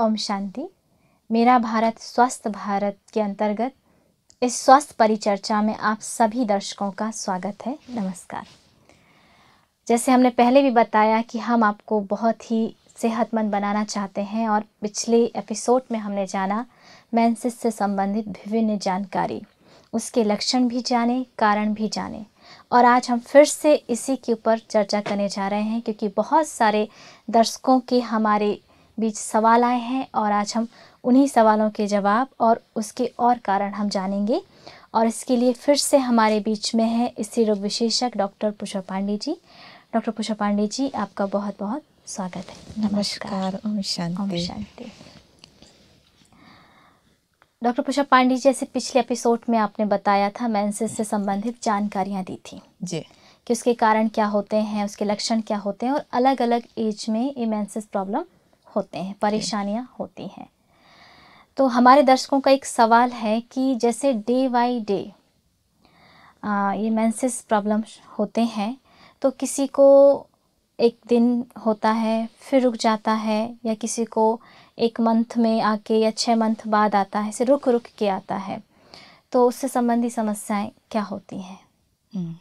ओम शांति मेरा भारत स्वस्थ भारत के अंतर्गत इस स्वस्थ परिचर्चा में आप सभी दर्शकों का स्वागत है नमस्कार जैसे हमने पहले भी बताया कि हम आपको बहुत ही सेहतमंद बनाना चाहते हैं और पिछले एपिसोड में हमने जाना मैंसिस से संबंधित विभिन्न जानकारी उसके लक्षण भी जाने कारण भी जाने और आज हम फिर से इसी के ऊपर चर्चा करने जा रहे हैं क्योंकि बहुत सारे दर्शकों के हमारे बीच सवाल आए हैं और आज हम उन्हीं सवालों के जवाब और उसके और कारण हम जानेंगे और इसके लिए फिर से हमारे बीच में है स्त्री रोग विशेषज्ञ डॉक्टर पुष्प पांडे जी डॉक्टर पुष्प पांडे जी आपका बहुत बहुत स्वागत है नमस्कार ओम शांति डॉक्टर पुष्पा पांडे जी जैसे पिछले एपिसोड में आपने बताया था मैंसिस से संबंधित जानकारियाँ दी थी जी कि उसके कारण क्या होते हैं उसके लक्षण क्या होते हैं और अलग अलग एज में ये मैंसिस प्रॉब्लम होते हैं परेशानियाँ होती हैं तो हमारे दर्शकों का एक सवाल है कि जैसे डे बाई डे ये मेंसेस प्रॉब्लम होते हैं तो किसी को एक दिन होता है फिर रुक जाता है या किसी को एक मंथ में आके या छः मंथ बाद आता है ऐसे रुक रुक के आता है तो उससे संबंधी समस्याएं क्या होती हैं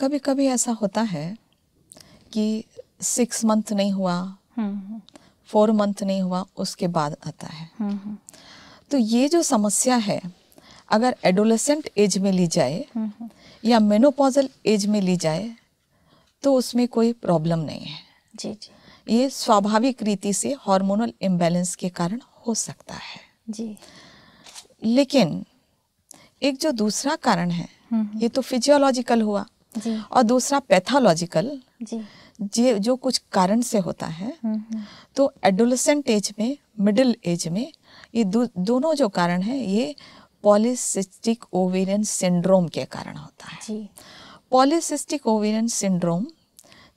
कभी कभी ऐसा होता है कि सिक्स मंथ नहीं हुआ हम्म, फोर मंथ नहीं हुआ उसके बाद आता है हम्म, हम्म। तो ये जो समस्या है अगर एडोलेसेंट एज में ली जाए या मेनोपॉजल एज में ली जाए तो उसमें कोई प्रॉब्लम नहीं है जी जी ये स्वाभाविक रीति से हार्मोनल इम्बेलेंस के कारण हो सकता है जी लेकिन एक जो दूसरा कारण है ये तो फिजियोलॉजिकल हुआ और दूसरा पैथोलॉजिकल जे जो कुछ कारण से होता है तो एडोलसेंट एज में मिडिल एज में ये दो, दोनों जो कारण है ये पॉलिसिस्टिक ओवेरियन सिंड्रोम के कारण होता है पॉलिसिस्टिक ओवेरियन सिंड्रोम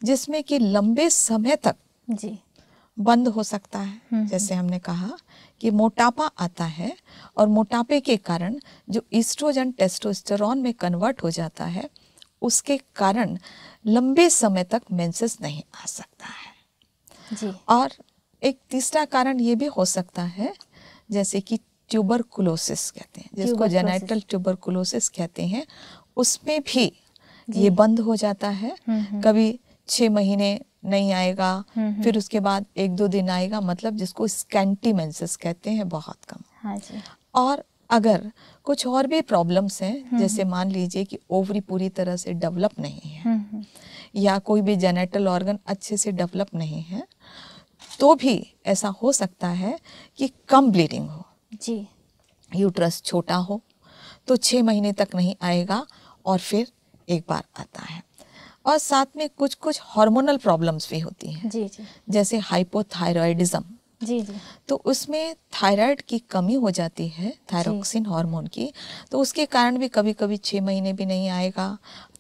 जिसमें कि लंबे समय तक जी बंद हो सकता है हम्म, हम्म। जैसे हमने कहा कि मोटापा आता है और मोटापे के कारण जो ईस्ट्रोजन टेस्टोस्टेरॉन में कन्वर्ट हो जाता है उसके कारण लंबे समय तक मेंसेस नहीं आ सकता है जी। और एक तीसरा कारण ये भी हो सकता है जैसे कि ट्यूबरकुलोसिस कहते हैं जिसको जेनाइटल ट्यूबरकुलोसिस कहते हैं उसमें भी ये बंद हो जाता है हम्म, हम्म। कभी छः महीने नहीं आएगा हम्म, फिर उसके बाद एक दो दिन आएगा मतलब जिसको स्कैंटी मेंसेस कहते हैं बहुत कम हाँ जी। और अगर कुछ और भी प्रॉब्लम्स हैं हम्म, जैसे हम्म। मान लीजिए कि ओवरी पूरी तरह से डेवलप नहीं है हम्म, या कोई भी जेनेटल ऑर्गन अच्छे से डेवलप नहीं है तो भी ऐसा हो सकता है कि कम ब्लीडिंग हो जी यूट्रस छोटा हो तो छः महीने तक नहीं आएगा और फिर एक बार आता है और साथ में कुछ कुछ हार्मोनल प्रॉब्लम्स भी होती हैं जी जी जैसे हाइपोथायरॉयडिज्म जी जी तो उसमें थायराइड की कमी हो जाती है थायरोक्सिन हार्मोन की तो उसके कारण भी कभी कभी छः महीने भी नहीं आएगा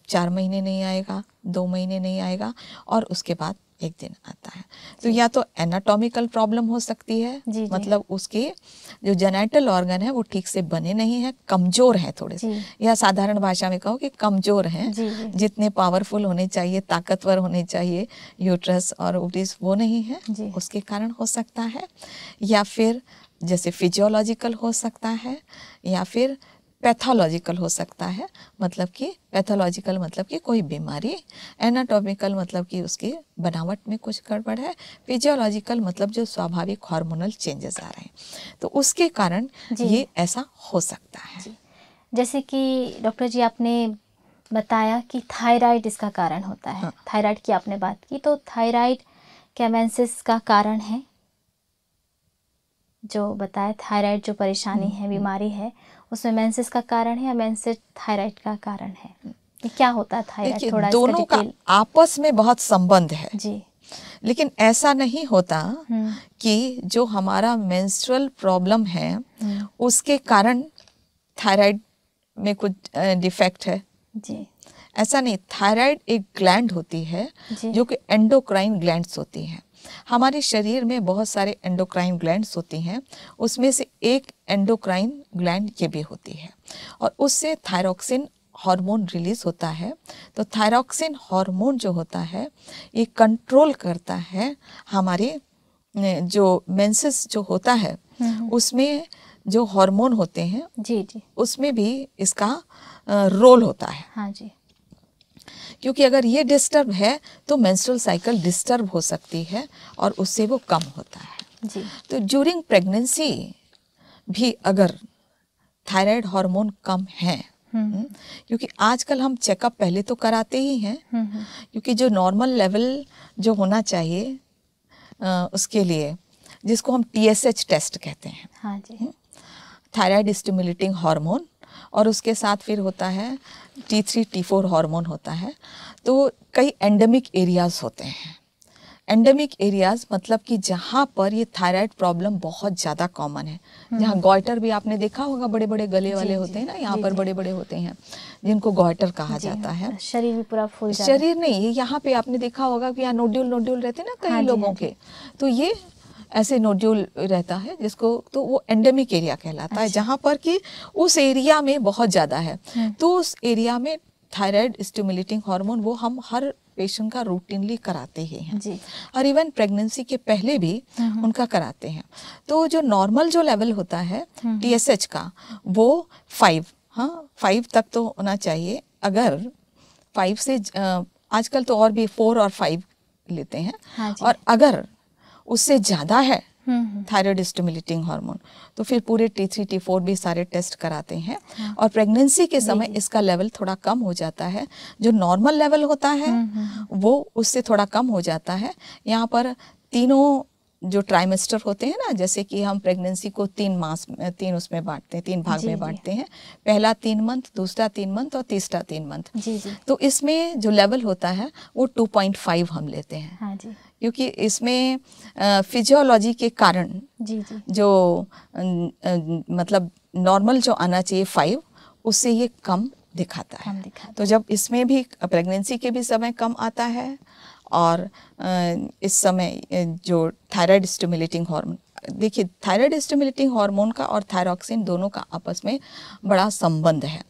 चार महीने नहीं आएगा दो महीने नहीं आएगा और उसके बाद एक दिन आता है तो या तो एनाटॉमिकल प्रॉब्लम हो सकती है जी, मतलब जी. उसके जो जेनेटल ऑर्गन है वो ठीक से बने नहीं है कमजोर है थोड़े से या साधारण भाषा में कहो कि कमजोर है जी, जी. जितने पावरफुल होने चाहिए ताकतवर होने चाहिए यूट्रस और ओबिस वो नहीं है उसके कारण हो सकता है या फिर जैसे फिजियोलॉजिकल हो सकता है या फिर पैथोलॉजिकल हो सकता है मतलब कि पैथोलॉजिकल मतलब कि कोई बीमारी एनाटॉमिकल मतलब कि उसकी बनावट में कुछ गड़बड़ है फिजियोलॉजिकल मतलब जो स्वाभाविक हार्मोनल चेंजेस आ रहे हैं तो उसके कारण ये ऐसा हो सकता है जैसे कि डॉक्टर जी आपने बताया कि थायराइड इसका कारण होता है हाँ। थायराइड की आपने बात की तो थायराइड कैमेंसिस का कारण है जो बताया थायराइड जो परेशानी हम्म, है हम्म। बीमारी है उसमें मेंसेस का कारण है या मेंसेस थायराइड का कारण है क्या होता है थायराइड थोड़ा दोनों का आपस में बहुत संबंध है जी लेकिन ऐसा नहीं होता हम्म। कि जो हमारा मेंस्ट्रुअल प्रॉब्लम है हम्म। उसके कारण थायराइड में कुछ डिफेक्ट है जी ऐसा नहीं थायराइड एक ग्लैंड होती है जो कि एंडोक्राइन ग्लैंड्स होती हैं हमारे शरीर में बहुत सारे एंडोक्राइन ग्लैंड्स होती हैं उसमें से एक एंडोक्राइन ग्लैंड ये भी होती है और उससे थायरोक्सिन हार्मोन रिलीज होता है तो थायरोक्सिन हार्मोन जो होता है ये कंट्रोल करता है हमारे जो मेंसेस जो होता है हम्म, हम्म। उसमें जो हार्मोन होते हैं जी जी उसमें भी इसका रोल होता है हाँ जी क्योंकि अगर ये डिस्टर्ब है तो मेंस्ट्रुअल साइकिल डिस्टर्ब हो सकती है और उससे वो कम होता है जी तो ज्यूरिंग प्रेगनेंसी भी अगर थायराइड हार्मोन कम है हम्म। हम्म, क्योंकि आजकल हम चेकअप पहले तो कराते ही हैं हम्म, क्योंकि जो नॉर्मल लेवल जो होना चाहिए आ, उसके लिए जिसको हम टी टेस्ट कहते हैं हाँ जी थायराइड स्टिमुलेटिंग हार्मोन और उसके साथ फिर होता है T three T four hormone होता है तो कई एंडेमिक एरियाज़ होते हैं एंडेमिक एरियाज मतलब कि जहाँ पर ये थायराइड प्रॉब्लम बहुत ज़्यादा कॉमन है हम्म। जहाँ गोइटर भी आपने देखा होगा बड़े बड़े गले वाले होते हैं ना यहाँ पर बड़े बड़े होते हैं जिनको गोइटर कहा जाता है हाँ, शरीर भी पूरा फुल शरीर नहीं यहाँ पे आपने देखा होगा कि यहाँ नोड्यूल नोड्यूल रहते हैं ना कई हाँ हाँ लोगों के तो ये ऐसे नोड्यूल रहता है जिसको तो वो एंडेमिक एरिया कहलाता अच्छा। है जहाँ पर कि उस एरिया में बहुत ज़्यादा है हम्म। तो उस एरिया में थायराइड स्टिमुलेटिंग हार्मोन वो हम हर पेशेंट का रूटीनली कराते ही हैं और इवन प्रेगनेंसी के पहले भी हम्म, हम्म। उनका कराते हैं तो जो नॉर्मल जो लेवल होता है टीएसएच का वो फाइव हाँ फाइव तक तो होना चाहिए अगर फाइव से आजकल तो और भी फोर और फाइव लेते हैं हाँ और अगर उससे ज़्यादा है थायराइड स्टिमुलेटिंग हार्मोन तो फिर पूरे टी थ्री टी फोर भी सारे टेस्ट कराते हैं हाँ। और प्रेगनेंसी के समय इसका लेवल थोड़ा कम हो जाता है जो नॉर्मल लेवल होता है हम्म, हम्म, हम्म। वो उससे थोड़ा कम हो जाता है यहाँ पर तीनों जो ट्राइमेस्टर होते हैं ना जैसे कि हम प्रेगनेंसी को तीन मास तीन उसमें बांटते हैं तीन भाग में बांटते हैं पहला तीन मंथ दूसरा तीन मंथ और तीसरा तीन मंथ जी जी तो इसमें जो लेवल होता है वो 2.5 हम लेते हैं हाँ जी क्योंकि इसमें फिजियोलॉजी के कारण जी जी जो मतलब नॉर्मल जो आना चाहिए फाइव उससे ये कम दिखाता है तो जब इसमें भी प्रेगनेंसी के भी समय कम आता है और इस समय जो थायराइड स्टिमुलेटिंग हार्मोन देखिए थायराइड स्टिमुलेटिंग हार्मोन का और थायरॉक्सिन दोनों का आपस में बड़ा संबंध है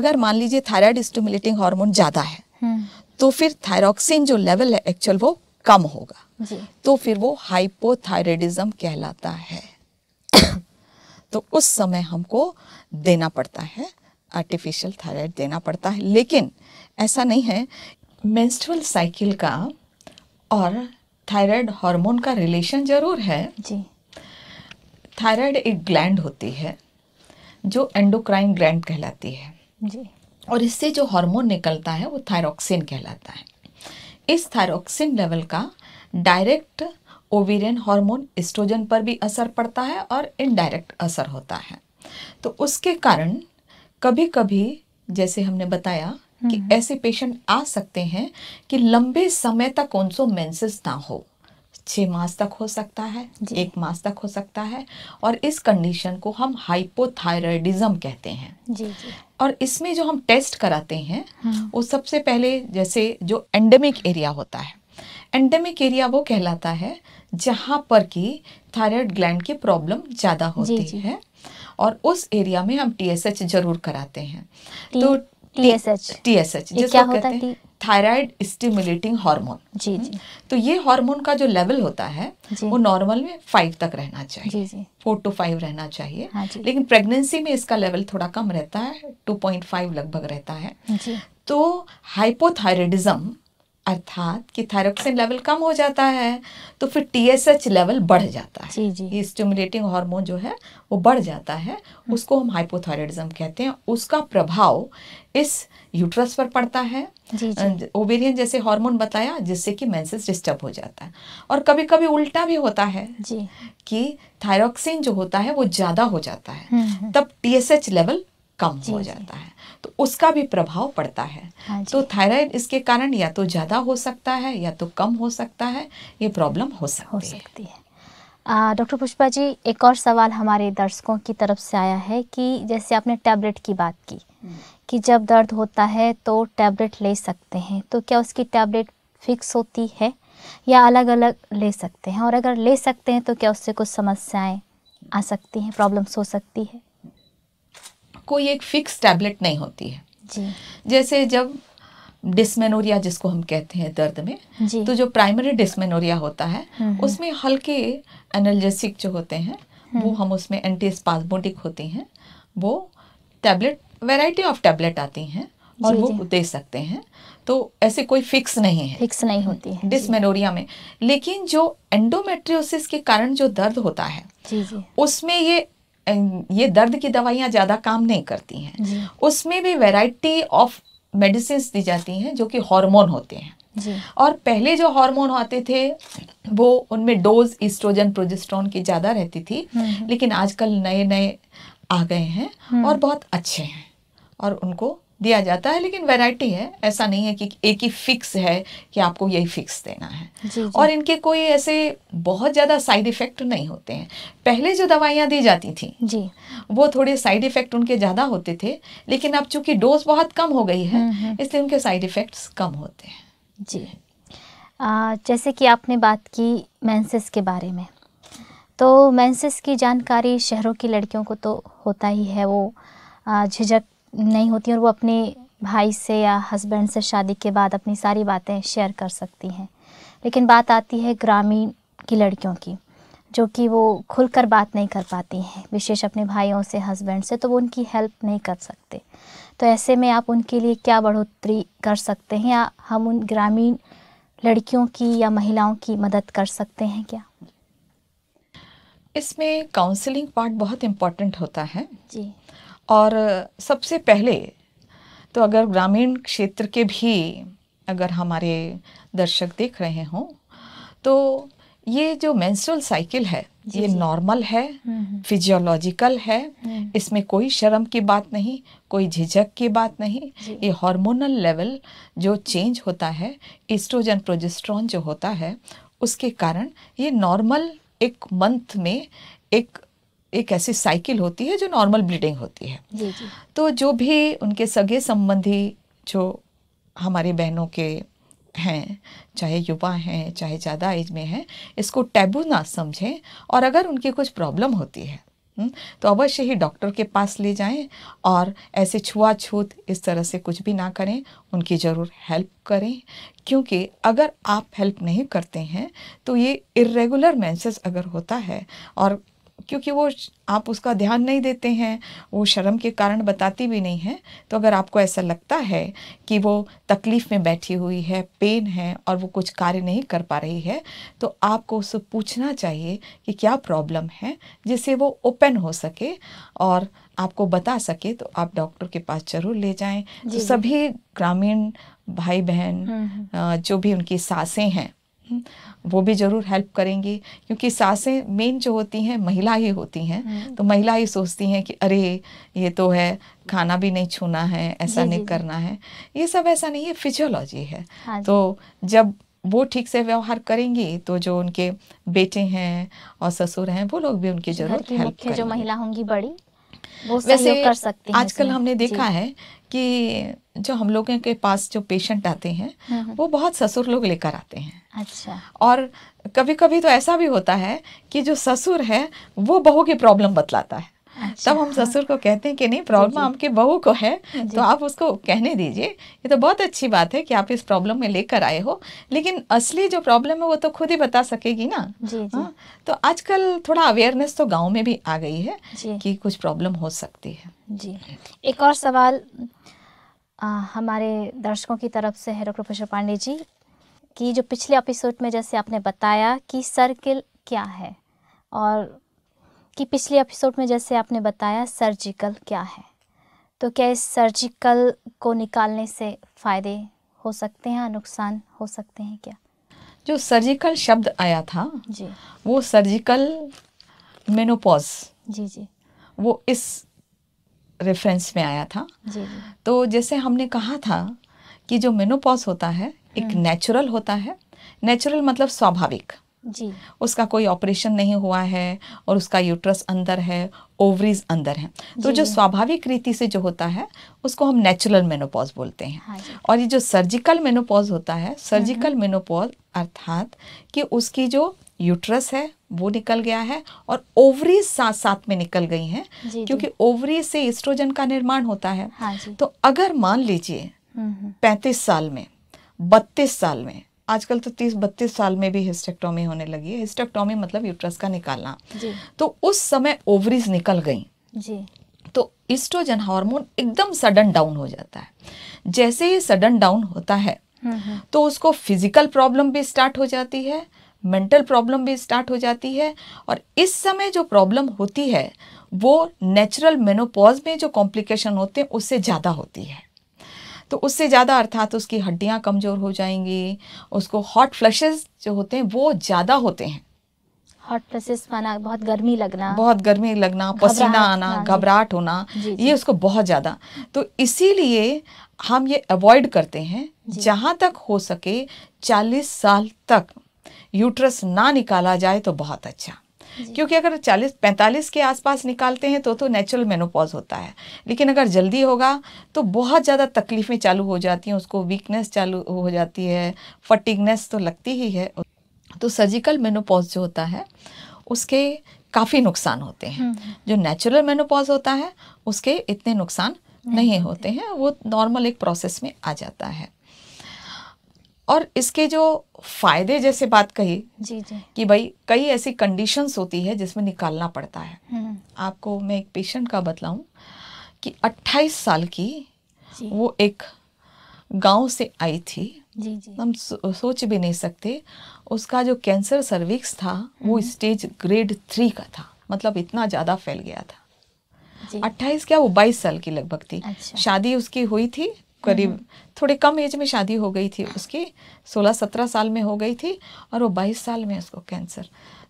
अगर मान लीजिए थायराइड स्टिमुलेटिंग हार्मोन ज़्यादा है हम्म। तो फिर थायरॉक्सिन जो लेवल है एक्चुअल वो कम होगा जी। तो फिर वो हाइपोथायरेडिज्म कहलाता है तो उस समय हमको देना पड़ता है आर्टिफिशियल थायराइड देना पड़ता है लेकिन ऐसा नहीं है मेंस्ट्रुअल साइकिल का और थायराइड हार्मोन का रिलेशन जरूर है जी थायराइड एक ग्लैंड होती है जो एंडोक्राइन ग्लैंड कहलाती है जी और इससे जो हार्मोन निकलता है वो थायरोक्सिन कहलाता है इस थायरोक्सिन लेवल का डायरेक्ट ओवेरियन हार्मोन एस्ट्रोजन पर भी असर पड़ता है और इनडायरेक्ट असर होता है तो उसके कारण कभी कभी जैसे हमने बताया कि हम्म। ऐसे पेशेंट आ सकते हैं कि लंबे समय तक उनसो मेंसेस ना हो छः मास तक हो सकता है एक मास तक हो सकता है और इस कंडीशन को हम हाइपोथायरॉयडिज्म कहते हैं जी जी और इसमें जो हम टेस्ट कराते हैं हाँ। वो सबसे पहले जैसे जो एंडेमिक एरिया होता है एंडेमिक एरिया वो कहलाता है जहाँ पर कि थायराइड ग्लैंड की प्रॉब्लम ज़्यादा होती जी, जी. है और उस एरिया में हम टी जरूर कराते हैं तो TSH TSH thyroid stimulating hormone जी हम्म? जी तो ये हार्मोन का जो लेवल होता है वो नॉर्मल में फाइव तक रहना चाहिए जी जी फोर टू फाइव रहना चाहिए हाँ जी। लेकिन प्रेगनेंसी में इसका लेवल थोड़ा कम रहता है टू पॉइंट फाइव लगभग रहता है जी। तो हाइपोथायरेडिज्म अर्थात कि थायरोक्सिन लेवल कम हो जाता है तो फिर टीएसएच लेवल बढ़ जाता है जी जी ये स्टिमुलेटिंग हार्मोन जो है वो बढ़ जाता है हम्म। उसको हम हाइपोथायरॉयडिज्म कहते हैं उसका प्रभाव इस यूट्रस पर पड़ता है ओवेरियन जैसे हार्मोन बताया जिससे कि मेंसेस डिस्टर्ब हो जाता है और कभी कभी उल्टा भी होता है जी कि थायरोक्सिन जो होता है वो ज़्यादा हो जाता है हम्म, हम्म। तब टीएसएच लेवल कम हो जाता है तो उसका भी प्रभाव पड़ता है हाँ तो थायराइड इसके कारण या तो ज़्यादा हो सकता है या तो कम हो सकता है ये प्रॉब्लम हो सकती, हो सकती है डॉक्टर पुष्पा जी एक और सवाल हमारे दर्शकों की तरफ से आया है कि जैसे आपने टैबलेट की बात की हम्म। कि जब दर्द होता है तो टैबलेट ले सकते हैं तो क्या उसकी टैबलेट फिक्स होती है या अलग अलग ले सकते हैं और अगर ले सकते हैं तो क्या उससे कुछ समस्याएं आ सकती हैं प्रॉब्लम्स हो सकती है कोई एक फिक्स टैबलेट नहीं होती है जी जैसे जब डिस्मेनोरिया जिसको हम कहते हैं दर्द में तो जो प्राइमरी डिस्मेनोरिया होता है हम्म, हम्म। उसमें हल्के एनर्जेसिक जो होते हैं वो हम्म। हम उसमें एंटी स्पाजमोटिक होती हैं वो टैबलेट वैरायटी ऑफ टैबलेट आती हैं और वो दे सकते हैं तो ऐसे कोई फिक्स नहीं है फिक्स नहीं होती है डिसमेनोरिया में लेकिन जो एंडोमेट्रियोसिस के कारण जो दर्द होता है जी जी उसमें ये ये दर्द की दवाइयाँ ज़्यादा काम नहीं करती हैं उसमें भी वैरायटी ऑफ मेडिसिन दी जाती हैं जो कि हार्मोन होते हैं और पहले जो हार्मोन आते थे वो उनमें डोज ईस्ट्रोजन प्रोजेस्ट्रॉन की ज़्यादा रहती थी हम्म, हम्म। लेकिन आजकल नए नए आ गए हैं हम्म। और बहुत अच्छे हैं और उनको दिया जाता है लेकिन वैरायटी है ऐसा नहीं है कि एक ही फिक्स है कि आपको यही फिक्स देना है जी, जी. और इनके कोई ऐसे बहुत ज़्यादा साइड इफ़ेक्ट नहीं होते हैं पहले जो दवाइयाँ दी जाती थी जी वो थोड़े साइड इफ़ेक्ट उनके ज़्यादा होते थे लेकिन अब चूंकि डोज बहुत कम हो गई है हम्म, हम्म। इसलिए उनके साइड इफ़ेक्ट्स कम होते हैं जी आ, जैसे कि आपने बात की मैंसिस के बारे में तो मैंसिस की जानकारी शहरों की लड़कियों को तो होता ही है वो झिझक नहीं होती और वो अपने भाई से या हस्बैंड से शादी के बाद अपनी सारी बातें शेयर कर सकती हैं लेकिन बात आती है ग्रामीण की लड़कियों की जो कि वो खुलकर बात नहीं कर पाती हैं विशेष अपने भाइयों से हस्बैंड से तो वो उनकी हेल्प नहीं कर सकते तो ऐसे में आप उनके लिए क्या बढ़ोतरी कर सकते हैं या हम उन ग्रामीण लड़कियों की या महिलाओं की मदद कर सकते हैं क्या इसमें काउंसलिंग पार्ट बहुत इम्पॉर्टेंट होता है जी और सबसे पहले तो अगर ग्रामीण क्षेत्र के भी अगर हमारे दर्शक देख रहे हों तो ये जो मेंस्ट्रुअल साइकिल है ये नॉर्मल है फिजियोलॉजिकल हम्म, हम्म। है हम्म। इसमें कोई शर्म की बात नहीं कोई झिझक की बात नहीं ये हार्मोनल लेवल जो चेंज होता है ईस्ट्रोजन प्रोजेस्ट्रॉन जो होता है उसके कारण ये नॉर्मल एक मंथ में एक एक ऐसी साइकिल होती है जो नॉर्मल ब्लीडिंग होती है जी जी। तो जो भी उनके सगे संबंधी जो हमारी बहनों के हैं चाहे युवा हैं चाहे ज़्यादा एज में हैं इसको टैबू ना समझें और अगर उनकी कुछ प्रॉब्लम होती है हम्म, तो अवश्य ही डॉक्टर के पास ले जाएं और ऐसे छुआछूत इस तरह से कुछ भी ना करें उनकी ज़रूर हेल्प करें क्योंकि अगर आप हेल्प नहीं करते हैं तो ये इरेगुलर मैंसेस अगर होता है और क्योंकि वो आप उसका ध्यान नहीं देते हैं वो शर्म के कारण बताती भी नहीं है तो अगर आपको ऐसा लगता है कि वो तकलीफ़ में बैठी हुई है पेन है और वो कुछ कार्य नहीं कर पा रही है तो आपको उससे पूछना चाहिए कि क्या प्रॉब्लम है जिससे वो ओपन हो सके और आपको बता सके तो आप डॉक्टर के पास जरूर ले जाएं तो सभी ग्रामीण भाई बहन हम्म, हम्म। जो भी उनकी सासें हैं वो भी ज़रूर हेल्प करेंगी क्योंकि सासें मेन जो होती हैं महिला ही होती हैं हम्म। तो महिला ही सोचती हैं कि अरे ये तो है खाना भी नहीं छूना है ऐसा नहीं करना है ये सब ऐसा नहीं है फिजियोलॉजी है हाँ तो जब वो ठीक से व्यवहार करेंगी तो जो उनके बेटे हैं और ससुर हैं वो लोग भी उनकी जरूर हेल्प जो महिला होंगी बड़ी वो वैसे कर सकती आजकल हमने देखा है कि जो हम लोगों के पास जो पेशेंट आते हैं हम्म, हम्म। वो बहुत ससुर लोग लेकर आते हैं अच्छा और कभी कभी तो ऐसा भी होता है कि जो ससुर है वो बहू की प्रॉब्लम बतलाता है तब हम अच्छा। ससुर को कहते हैं कि नहीं प्रॉब्लम आपके बहू को है तो आप उसको कहने दीजिए ये तो बहुत अच्छी बात है कि आप इस प्रॉब्लम में लेकर आए हो लेकिन असली जो प्रॉब्लम है वो तो खुद ही बता सकेगी ना हाँ, तो आजकल थोड़ा अवेयरनेस तो गाँव में भी आ गई है कि कुछ प्रॉब्लम हो सकती है जी एक और सवाल आ, हमारे दर्शकों की तरफ से है प्रोफेसर पांडे जी कि जो पिछले एपिसोड में जैसे आपने बताया कि सर्किल क्या है और कि पिछले एपिसोड में जैसे आपने बताया सर्जिकल क्या है तो क्या इस सर्जिकल को निकालने से फ़ायदे हो सकते हैं नुकसान हो सकते हैं क्या जो सर्जिकल शब्द आया था जी वो सर्जिकल मेनोपॉज जी जी वो इस रेफरेंस में आया था जी जी तो जैसे हमने कहा था कि जो मेनोपॉज होता है एक नेचुरल हम्म। होता है नेचुरल मतलब स्वाभाविक जी उसका कोई ऑपरेशन नहीं हुआ है और उसका यूट्रस अंदर है ओवरीज अंदर है तो जो स्वाभाविक रीति से जो होता है उसको हम नेचुरल मेनोपॉज बोलते हैं हाँ और ये जो सर्जिकल मेनोपॉज होता है सर्जिकल मेनोपॉज हाँ। अर्थात कि उसकी जो यूट्रस है वो निकल गया है और ओवरीज साथ साथ में निकल गई हैं क्योंकि ओवरी से इस्ट्रोजन का निर्माण होता है हाँ तो अगर मान लीजिए हम्म, हम्म। पैंतीस साल में बत्तीस साल में आजकल तो तीस बत्तीस साल में भी हिस्टेक्टोमी होने लगी है हिस्टेक्टोमी मतलब यूट्रस का निकालना तो उस समय ओवरीज निकल गई जी तो इस्ट्रोजन हार्मोन एकदम सडन डाउन हो जाता है जैसे ही सडन डाउन होता है हम्म, हम्म। तो उसको फिजिकल प्रॉब्लम भी स्टार्ट हो जाती है मेंटल प्रॉब्लम भी स्टार्ट हो जाती है और इस समय जो प्रॉब्लम होती है वो नेचुरल मेनोपॉज में जो कॉम्प्लिकेशन होते हैं उससे ज़्यादा होती है तो उससे ज़्यादा अर्थात उसकी हड्डियाँ कमज़ोर हो जाएंगी उसको हॉट फ्लशेस जो होते हैं वो ज़्यादा होते हैं हॉट फ्लशेस माना बहुत गर्मी लगना बहुत गर्मी लगना पसीना आना हाँ घबराहट होना जी, जी. ये उसको बहुत ज़्यादा तो इसीलिए हम ये अवॉइड करते हैं जहाँ तक हो सके 40 साल तक यूट्रस ना निकाला जाए तो बहुत अच्छा क्योंकि अगर 40 45 के आसपास निकालते हैं तो तो नेचुरल मेनोपॉज होता है लेकिन अगर जल्दी होगा तो बहुत ज़्यादा तकलीफ़ें चालू हो जाती हैं उसको वीकनेस चालू हो जाती है फटिगनेस तो लगती ही है तो सर्जिकल मेनोपॉज जो होता है उसके काफ़ी नुकसान होते हैं हम्म, हम्म। जो नेचुरल मेनोपॉज होता है उसके इतने नुकसान नहीं होते हैं वो नॉर्मल एक प्रोसेस में आ जाता है और इसके जो फायदे जैसे बात कही जी जी कि भाई कई ऐसी कंडीशंस होती है जिसमें निकालना पड़ता है हम्म। आपको मैं एक पेशेंट का बतलाऊं कि 28 साल की वो एक गांव से आई थी जी जी हम सोच भी नहीं सकते उसका जो कैंसर सर्विक्स था वो स्टेज ग्रेड थ्री का था मतलब इतना ज़्यादा फैल गया था अट्ठाईस क्या वो बाईस साल की लगभग थी अच्छा। शादी उसकी हुई थी करीब हम्म। थोड़े कम एज में शादी हो गई थी उसकी 16-17 साल में हो गई थी और वो 22 साल में उसको कैंसर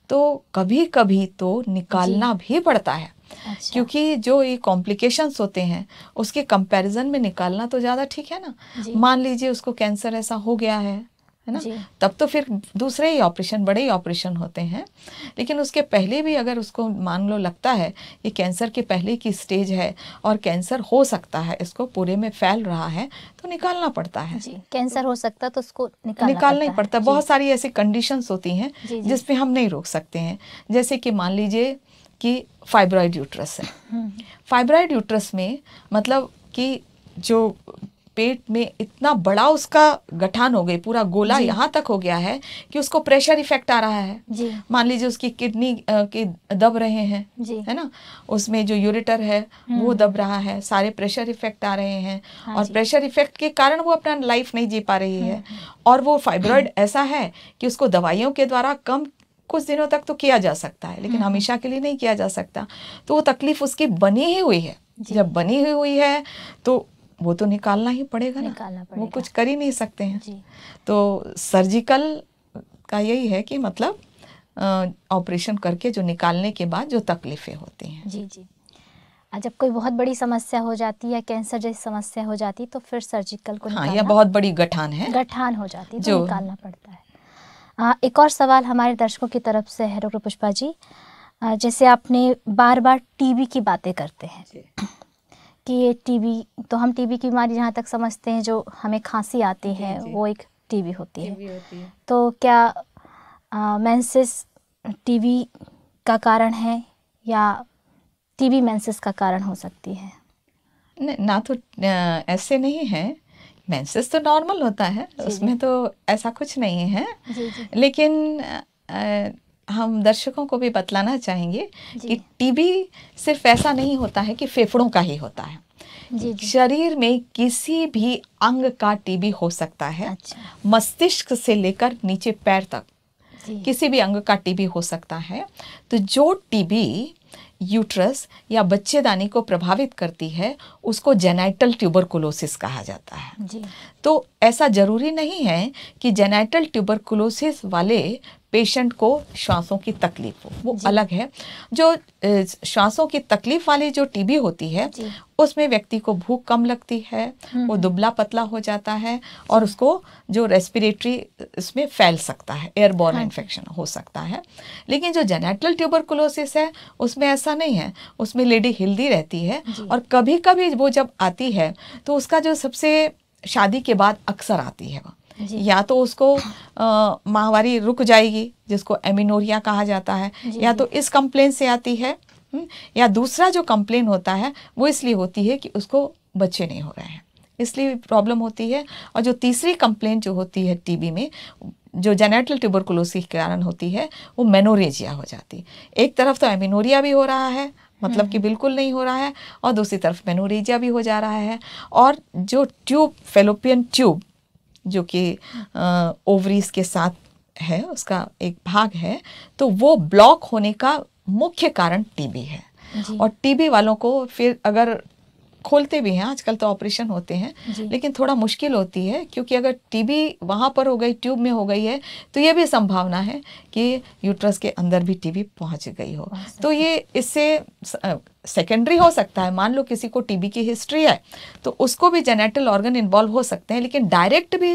तो कभी कभी तो निकालना भी पड़ता है अच्छा। क्योंकि जो ये कॉम्प्लिकेशंस होते हैं उसके कंपैरिजन में निकालना तो ज़्यादा ठीक है ना मान लीजिए उसको कैंसर ऐसा हो गया है है ना तब तो फिर दूसरे ही ऑपरेशन बड़े ही ऑपरेशन होते हैं लेकिन उसके पहले भी अगर उसको मान लो लगता है कि कैंसर के पहले की स्टेज है और कैंसर हो सकता है इसको पूरे में फैल रहा है तो निकालना पड़ता है जी कैंसर हो सकता है तो उसको निकालना, निकालना ही पड़ता है बहुत सारी ऐसी कंडीशंस होती हैं जिसपे हम नहीं रोक सकते हैं जैसे कि मान लीजिए कि फाइब्रॉयड यूट्रस है फाइब्रॉयड हम्म। यूट्रस में मतलब कि जो पेट में इतना बड़ा उसका गठान हो गई पूरा गोला यहाँ तक हो गया है कि उसको प्रेशर इफेक्ट आ रहा है मान लीजिए उसकी किडनी के दब रहे हैं है ना उसमें जो यूरिटर है वो हम्म। दब रहा है सारे प्रेशर इफेक्ट आ रहे हैं हाँ और प्रेशर इफेक्ट के कारण वो अपना लाइफ नहीं जी पा रही है हम्म। और वो फाइब्रॉइड ऐसा है कि उसको दवाइयों के द्वारा कम कुछ दिनों तक तो किया जा सकता है लेकिन हम्म। हमेशा के लिए नहीं किया जा सकता तो वो तकलीफ उसकी बनी ही हुई है जब बनी हुई हुई है तो वो तो निकालना ही पड़ेगा निकालना ना पड़ेगा। वो कुछ कर ही नहीं सकते हैं तो सर्जिकल का यही है कि मतलब ऑपरेशन करके जो निकालने के बाद जो तकलीफें होती हैं जी जी जब कोई बहुत बड़ी समस्या हो जाती है कैंसर जैसी समस्या हो जाती तो फिर सर्जिकल को हाँ, या बहुत बड़ी गठान है गठान हो जाती है तो जो निकालना पड़ता है आ, एक और सवाल हमारे दर्शकों की तरफ से है डॉक्टर पुष्पा जी आ, जैसे आपने बार बार टीबी की बातें करते हैं कि ये टीबी तो हम टीबी की बीमारी जहाँ तक समझते हैं जो हमें खांसी आती है वो एक टीबी होती, होती है तो क्या मैंसिस टीबी का कारण है या टीबी मैंसिस का कारण हो सकती है न, ना तो न, ऐसे नहीं है मैंसिस तो नॉर्मल होता है जी उसमें जी। तो ऐसा कुछ नहीं है जी जी। लेकिन आ, हम दर्शकों को भी बतलाना चाहेंगे कि टीबी सिर्फ ऐसा नहीं होता है कि फेफड़ों का ही होता है जी जी। शरीर में किसी भी अंग का टीबी हो सकता है अच्छा। मस्तिष्क से लेकर नीचे पैर तक किसी भी अंग का टीबी हो सकता है तो जो टीबी यूट्रस या बच्चेदानी को प्रभावित करती है उसको जेनाइटल ट्यूबरकुलोसिस कहा जाता है जी। तो ऐसा ज़रूरी नहीं है कि जेनाइटल ट्यूबरकुलोसिस वाले पेशेंट को श्वासों की तकलीफ हो वो अलग है जो श्वासों की तकलीफ वाली जो टीबी होती है उसमें व्यक्ति को भूख कम लगती है हम्म। वो दुबला पतला हो जाता है और उसको जो रेस्पिरेटरी इसमें फैल सकता है एयरबोर्न इन्फेक्शन हाँ हो सकता है लेकिन जो जेनेटल ट्यूबरकुलोसिस है उसमें ऐसा नहीं है उसमें लेडी हेल्दी रहती है और कभी कभी वो जब आती है तो उसका जो सबसे शादी के बाद अक्सर आती है वह या तो उसको माहवारी रुक जाएगी जिसको एमिनोरिया कहा जाता है या तो इस कंप्लेन से आती है हम्म, या दूसरा जो कंप्लेन होता है वो इसलिए होती है कि उसको बच्चे नहीं हो रहे हैं इसलिए प्रॉब्लम होती है और जो तीसरी कंप्लेन जो होती है टीबी में जो जेनेटल ट्यूबरकुलोसिस के कारण होती है वो मेनोरेजिया हो जाती एक तरफ तो एमिनोरिया भी हो रहा है मतलब कि हम्म। बिल्कुल नहीं हो रहा है और दूसरी तरफ मेनोरेजिया भी हो जा रहा है और जो ट्यूब फेलोपियन ट्यूब जो कि ओवरीज के साथ है उसका एक भाग है तो वो ब्लॉक होने का मुख्य कारण टीबी है और टीबी वालों को फिर अगर खोलते भी हैं आजकल तो ऑपरेशन होते हैं लेकिन थोड़ा मुश्किल होती है क्योंकि अगर टीबी वहाँ पर हो गई ट्यूब में हो गई है तो ये भी संभावना है कि यूट्रस के अंदर भी टीबी पहुँच गई हो तो ये इससे सेकेंडरी हो सकता है मान लो किसी को टीबी की हिस्ट्री है तो उसको भी जेनेटल ऑर्गन इन्वॉल्व हो सकते हैं लेकिन डायरेक्ट भी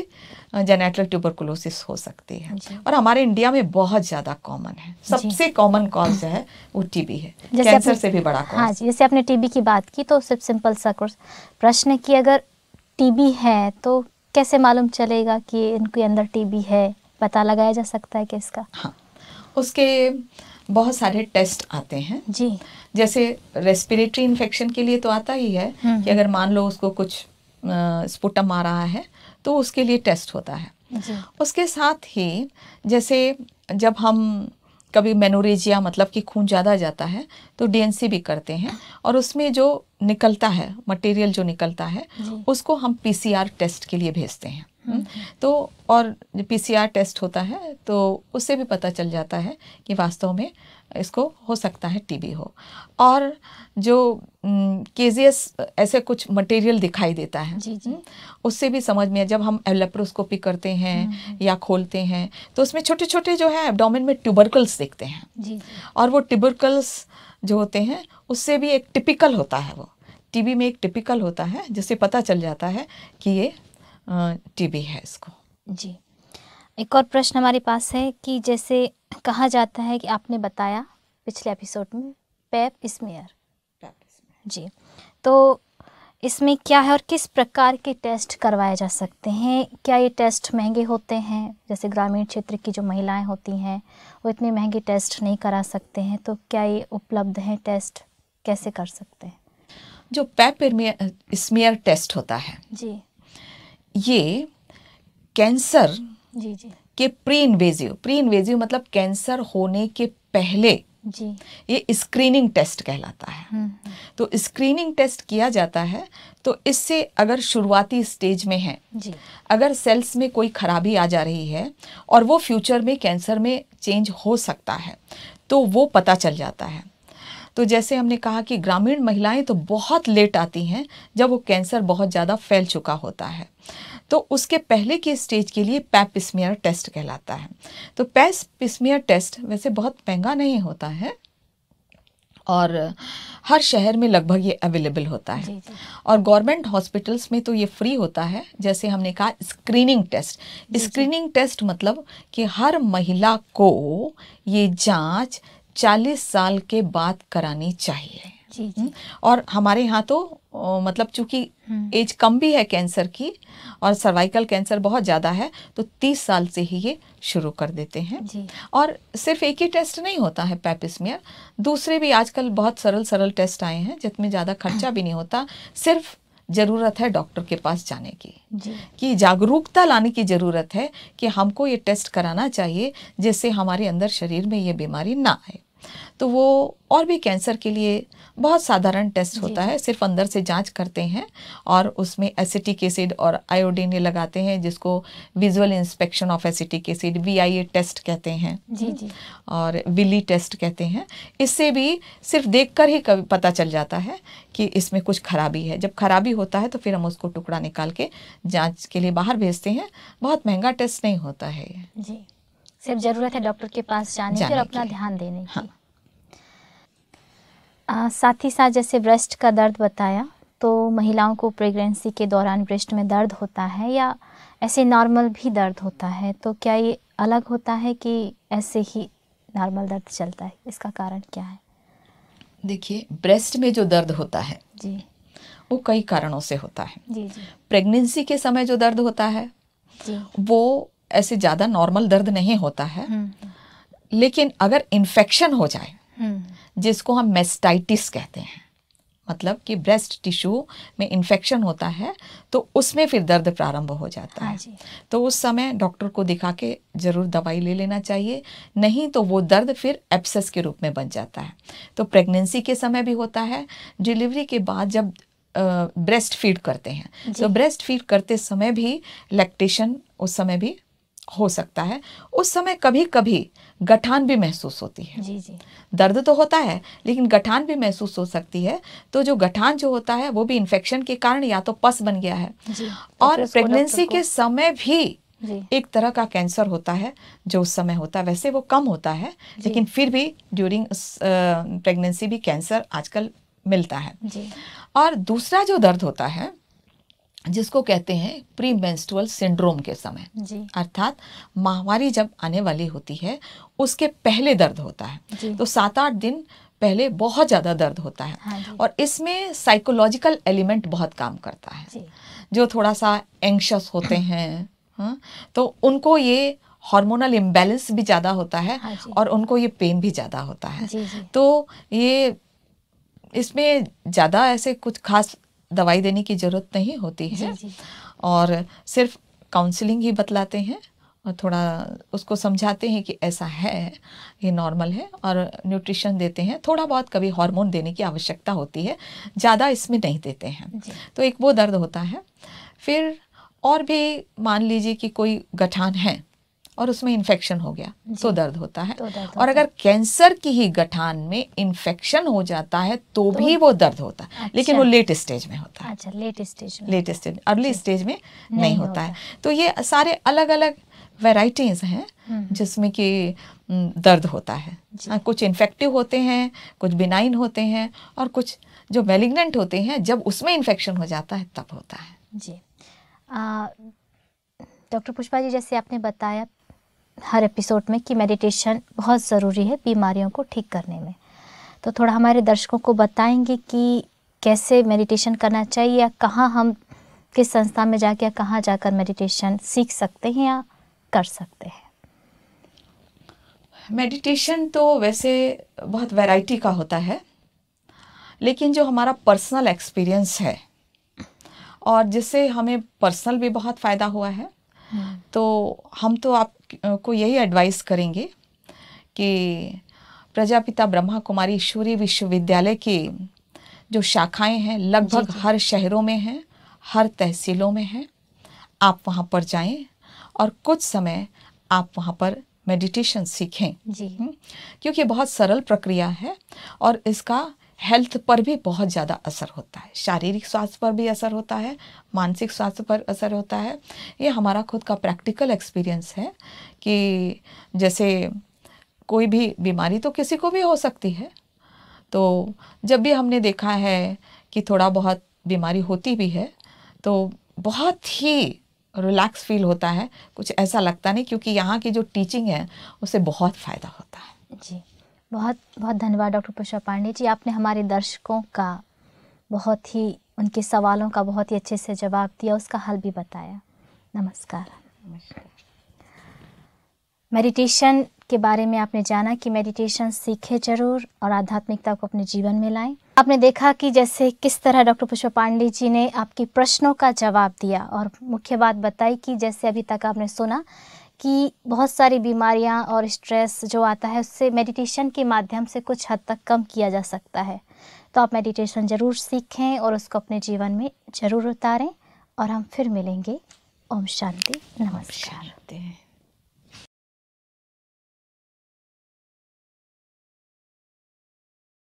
जेनेटल ट्यूबरकुलोसिस हो सकती है और हमारे इंडिया में बहुत ज़्यादा कॉमन है सबसे कॉमन कॉज जो है वो टीबी है कैंसर से भी बड़ा हाँ जैसे आपने टीबी की बात की तो सिर्फ सिंपल सा प्रश्न की अगर टीबी है तो कैसे मालूम चलेगा कि इनके अंदर टीबी है पता लगाया जा सकता है कि इसका हाँ उसके बहुत सारे टेस्ट आते हैं जी जैसे रेस्पिरेटरी इन्फेक्शन के लिए तो आता ही है हम्म, कि हम्म। अगर मान लो उसको कुछ स्पुटम आ रहा है तो उसके लिए टेस्ट होता है उसके साथ ही जैसे जब हम कभी मेनोरेजिया मतलब कि खून ज़्यादा जाता है तो डीएनसी भी करते हैं और उसमें जो निकलता है मटेरियल जो निकलता है उसको हम पीसीआर टेस्ट के लिए भेजते हैं हम्म, तो और पीसीआर टेस्ट होता है तो उससे भी पता चल जाता है कि वास्तव में इसको हो सकता है टीबी हो और जो के ऐसे कुछ मटेरियल दिखाई देता है जी जी उससे भी समझ में जब हम लेप्रोस्कोपी करते हैं हम्म, हम्म। या खोलते हैं तो उसमें छोटे छोटे जो है एबडोमिन में ट्यूबरकल्स देखते हैं जी और वो ट्यूबरकल्स जो होते हैं उससे भी एक टिपिकल होता है वो टीबी में एक टिपिकल होता है जिससे पता चल जाता है कि ये टीबी है इसको जी एक और प्रश्न हमारे पास है कि जैसे कहा जाता है कि आपने बताया पिछले एपिसोड में पैप स्मेयर जी तो इसमें क्या है और किस प्रकार के टेस्ट करवाए जा सकते हैं क्या ये टेस्ट महंगे होते हैं जैसे ग्रामीण क्षेत्र की जो महिलाएं होती हैं वो इतने महंगे टेस्ट नहीं करा सकते हैं तो क्या ये उपलब्ध हैं टेस्ट कैसे कर सकते हैं जो पैप स्मेयर टेस्ट होता है जी ये कैंसर जी जी कि प्री इन्वेजिव प्री इन्वेजिव मतलब कैंसर होने के पहले जी ये स्क्रीनिंग टेस्ट कहलाता है हम्म, हम्म। तो स्क्रीनिंग टेस्ट किया जाता है तो इससे अगर शुरुआती स्टेज में है जी अगर सेल्स में कोई खराबी आ जा रही है और वो फ्यूचर में कैंसर में चेंज हो सकता है तो वो पता चल जाता है तो जैसे हमने कहा कि ग्रामीण महिलाएं तो बहुत लेट आती हैं जब वो कैंसर बहुत ज़्यादा फैल चुका होता है तो उसके पहले के स्टेज के लिए पैप स्मियर टेस्ट कहलाता है तो पैस स्मियर टेस्ट वैसे बहुत महंगा नहीं होता है और हर शहर में लगभग ये अवेलेबल होता है जी जी। और गवर्नमेंट हॉस्पिटल्स में तो ये फ्री होता है जैसे हमने कहा स्क्रीनिंग टेस्ट जी स्क्रीनिंग टेस्ट मतलब कि हर महिला को ये जांच 40 साल के बाद करानी चाहिए जी जी और हमारे यहाँ तो मतलब चूंकि हम्म। एज कम भी है कैंसर की और सर्वाइकल कैंसर बहुत ज़्यादा है तो 30 साल से ही ये शुरू कर देते हैं जी। और सिर्फ एक ही टेस्ट नहीं होता है पैपिस्मियर दूसरे भी आजकल बहुत सरल सरल टेस्ट आए हैं जिसमें ज़्यादा खर्चा भी नहीं होता सिर्फ ज़रूरत है डॉक्टर के पास जाने की कि जागरूकता लाने की ज़रूरत है कि हमको ये टेस्ट कराना चाहिए जिससे हमारे अंदर शरीर में ये बीमारी ना आए तो वो और भी कैंसर के लिए बहुत साधारण टेस्ट होता है सिर्फ अंदर से जांच करते हैं और उसमें एसिटिक एसिड और आयोडीन ये लगाते हैं जिसको visual inspection of acetic acid V test कहते हैं जी जी और विली टेस्ट कहते हैं इससे भी सिर्फ देखकर ही कभी पता चल जाता है कि इसमें कुछ खराबी है जब खराबी होता है तो फिर हम उसको टुकड़ा निकाल के जाँच के लिए बाहर भेजते हैं बहुत महंगा टेस्ट नहीं होता है जी सिर्फ ज़रूरत है डॉक्टर के पास जाने, जाने की और अपना ध्यान देने की हाँ। आ, साथ ही साथ जैसे ब्रेस्ट का दर्द बताया तो महिलाओं को प्रेगनेंसी के दौरान ब्रेस्ट में दर्द होता है या ऐसे नॉर्मल भी दर्द होता है तो क्या ये अलग होता है कि ऐसे ही नॉर्मल दर्द चलता है इसका कारण क्या है देखिए ब्रेस्ट में जो दर्द होता है जी वो कई कारणों से होता है जी जी प्रेगनेंसी के समय जो दर्द होता है जी वो ऐसे ज़्यादा नॉर्मल दर्द नहीं होता है हम्म। लेकिन अगर इन्फेक्शन हो जाए हम्म। जिसको हम मेस्टाइटिस कहते हैं मतलब कि ब्रेस्ट टिश्यू में इन्फेक्शन होता है तो उसमें फिर दर्द प्रारंभ हो जाता हाँ है तो उस समय डॉक्टर को दिखा के ज़रूर दवाई ले लेना चाहिए नहीं तो वो दर्द फिर एप्सेस के रूप में बन जाता है तो प्रेगनेंसी के समय भी होता है डिलीवरी के बाद जब ब्रेस्ट फीड करते हैं तो ब्रेस्ट फीड करते समय भी लैक्टेशन उस समय भी हो सकता है उस समय कभी कभी गठान भी महसूस होती है जी जी दर्द तो होता है लेकिन गठान भी महसूस हो सकती है तो जो गठान जो होता है वो भी इन्फेक्शन के कारण या तो पस बन गया है जी, और प्रेगनेंसी के समय भी एक तरह का कैंसर होता है जो उस समय होता है वैसे वो कम होता है लेकिन फिर भी ड्यूरिंग प्रेगनेंसी भी कैंसर आजकल मिलता है और दूसरा जो दर्द होता है जिसको कहते हैं प्री मेंस्ट्रुअल सिंड्रोम के समय अर्थात माहवारी जब आने वाली होती है उसके पहले दर्द होता है तो सात आठ दिन पहले बहुत ज़्यादा दर्द होता है हाँ और इसमें साइकोलॉजिकल एलिमेंट बहुत काम करता है जो थोड़ा सा एंक्शस होते हैं हाँ? तो उनको ये हार्मोनल इम्बेलेंस भी ज़्यादा होता है हाँ और उनको ये पेन भी ज़्यादा होता है जी जी। तो ये इसमें ज़्यादा ऐसे कुछ खास दवाई देने की ज़रूरत नहीं होती है जी, जी. और सिर्फ काउंसलिंग ही बतलाते हैं और थोड़ा उसको समझाते हैं कि ऐसा है ये नॉर्मल है और न्यूट्रिशन देते हैं थोड़ा बहुत कभी हार्मोन देने की आवश्यकता होती है ज़्यादा इसमें नहीं देते हैं तो एक वो दर्द होता है फिर और भी मान लीजिए कि कोई गठान है और उसमें इन्फेक्शन हो गया तो दर्द होता है तो दर्द होता और अगर कैंसर की ही गठान में इन्फेक्शन हो जाता है तो, तो भी वो दर्द होता है अच्छा। लेकिन वो लेट स्टेज में होता है अच्छा लेट स्टेज में लेट स्टेज अर्ली स्टेज में नहीं, नहीं होता, होता है तो ये सारे अलग अलग वेराइटीज़ हैं हम्म। जिसमें कि दर्द होता है हाँ, कुछ इन्फेक्टिव होते हैं कुछ बिनाइन होते हैं और कुछ जो मेलिग्नेंट होते हैं जब उसमें इन्फेक्शन हो जाता है तब होता है जी डॉक्टर पुष्पा जी जैसे आपने बताया हर एपिसोड में कि मेडिटेशन बहुत ज़रूरी है बीमारियों को ठीक करने में तो थोड़ा हमारे दर्शकों को बताएंगे कि कैसे मेडिटेशन करना चाहिए या कहाँ हम किस संस्था में जाके या कहाँ जाकर मेडिटेशन सीख सकते हैं या कर सकते हैं मेडिटेशन तो वैसे बहुत वैरायटी का होता है लेकिन जो हमारा पर्सनल एक्सपीरियंस है और जिससे हमें पर्सनल भी बहुत फ़ायदा हुआ है तो हम तो आपको यही एडवाइस करेंगे कि प्रजापिता ब्रह्मा कुमारी ईश्वरी विश्वविद्यालय की जो शाखाएं हैं लगभग हर शहरों में हैं हर तहसीलों में हैं आप वहां पर जाएं और कुछ समय आप वहां पर मेडिटेशन सीखें जी हम्म, क्योंकि बहुत सरल प्रक्रिया है और इसका हेल्थ पर भी बहुत ज़्यादा असर होता है शारीरिक स्वास्थ्य पर भी असर होता है मानसिक स्वास्थ्य पर असर होता है ये हमारा खुद का प्रैक्टिकल एक्सपीरियंस है कि जैसे कोई भी बीमारी तो किसी को भी हो सकती है तो जब भी हमने देखा है कि थोड़ा बहुत बीमारी होती भी है तो बहुत ही रिलैक्स फील होता है कुछ ऐसा लगता नहीं क्योंकि यहाँ की जो टीचिंग है उससे बहुत फ़ायदा होता है जी बहुत बहुत धन्यवाद डॉक्टर पुष्पा पांडे जी आपने हमारे दर्शकों का बहुत ही उनके सवालों का बहुत ही अच्छे से जवाब दिया उसका हल भी बताया नमस्कार मेडिटेशन के बारे में आपने जाना कि मेडिटेशन सीखे जरूर और आध्यात्मिकता को अपने जीवन में लाएं आपने देखा कि जैसे किस तरह डॉक्टर पुष्पा पांडे जी ने आपके प्रश्नों का जवाब दिया और मुख्य बात बताई कि जैसे अभी तक आपने सुना कि बहुत सारी बीमारियां और स्ट्रेस जो आता है उससे मेडिटेशन के माध्यम से कुछ हद तक कम किया जा सकता है तो आप मेडिटेशन ज़रूर सीखें और उसको अपने जीवन में ज़रूर उतारें और हम फिर मिलेंगे ओम शांति नमस्कार